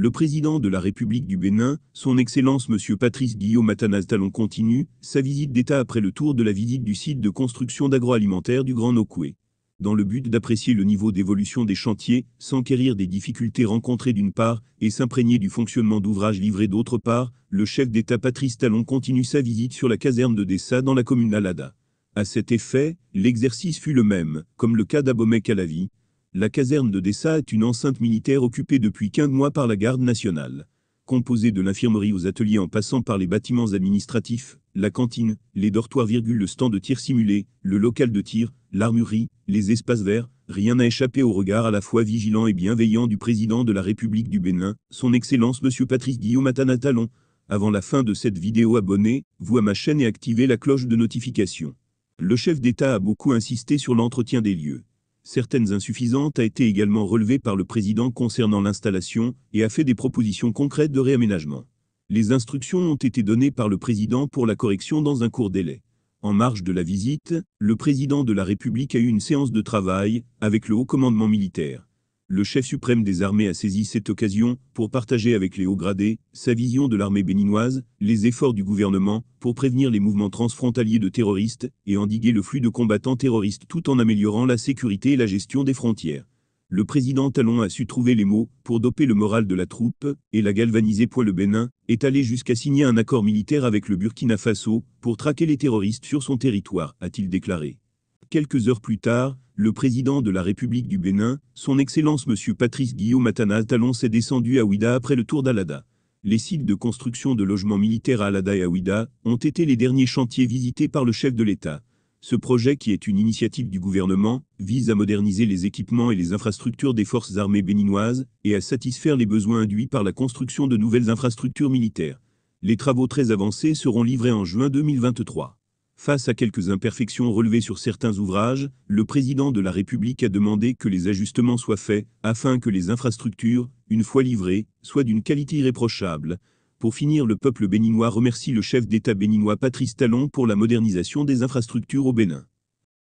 Le président de la République du Bénin, son Excellence M. Patrice Guillaume Atanas Talon continue sa visite d'État après le tour de la visite du site de construction d'agroalimentaire du Grand Nokoué. Dans le but d'apprécier le niveau d'évolution des chantiers, s'enquérir des difficultés rencontrées d'une part et s'imprégner du fonctionnement d'ouvrages livrés d'autre part, le chef d'État Patrice Talon continue sa visite sur la caserne de Dessa dans la commune Alada. À cet effet, l'exercice fut le même, comme le cas d'Abomey-Calavi, la caserne de Dessa est une enceinte militaire occupée depuis 15 mois par la garde nationale. Composée de l'infirmerie aux ateliers en passant par les bâtiments administratifs, la cantine, les dortoirs, le stand de tir simulé, le local de tir, l'armurerie, les espaces verts, rien n'a échappé au regard à la fois vigilant et bienveillant du président de la République du Bénin, son Excellence Monsieur Patrice Guillaume Atanatalon. Avant la fin de cette vidéo, abonnez-vous à ma chaîne et activez la cloche de notification. Le chef d'État a beaucoup insisté sur l'entretien des lieux certaines insuffisantes, ont été également relevées par le président concernant l'installation et a fait des propositions concrètes de réaménagement. Les instructions ont été données par le président pour la correction dans un court délai. En marge de la visite, le président de la République a eu une séance de travail avec le haut commandement militaire le chef suprême des armées a saisi cette occasion pour partager avec les hauts gradés sa vision de l'armée béninoise, les efforts du gouvernement pour prévenir les mouvements transfrontaliers de terroristes et endiguer le flux de combattants terroristes tout en améliorant la sécurité et la gestion des frontières. Le président Talon a su trouver les mots pour doper le moral de la troupe et la galvaniser poil le Bénin est allé jusqu'à signer un accord militaire avec le Burkina Faso pour traquer les terroristes sur son territoire, a-t-il déclaré. Quelques heures plus tard, le président de la République du Bénin, son Excellence M. Patrice Guillaume Talon s'est descendu à Ouida après le tour d'Alada. Les sites de construction de logements militaires à Alada et à Ouida ont été les derniers chantiers visités par le chef de l'État. Ce projet, qui est une initiative du gouvernement, vise à moderniser les équipements et les infrastructures des forces armées béninoises et à satisfaire les besoins induits par la construction de nouvelles infrastructures militaires. Les travaux très avancés seront livrés en juin 2023. Face à quelques imperfections relevées sur certains ouvrages, le président de la République a demandé que les ajustements soient faits, afin que les infrastructures, une fois livrées, soient d'une qualité irréprochable. Pour finir, le peuple béninois remercie le chef d'État béninois Patrice Talon pour la modernisation des infrastructures au Bénin.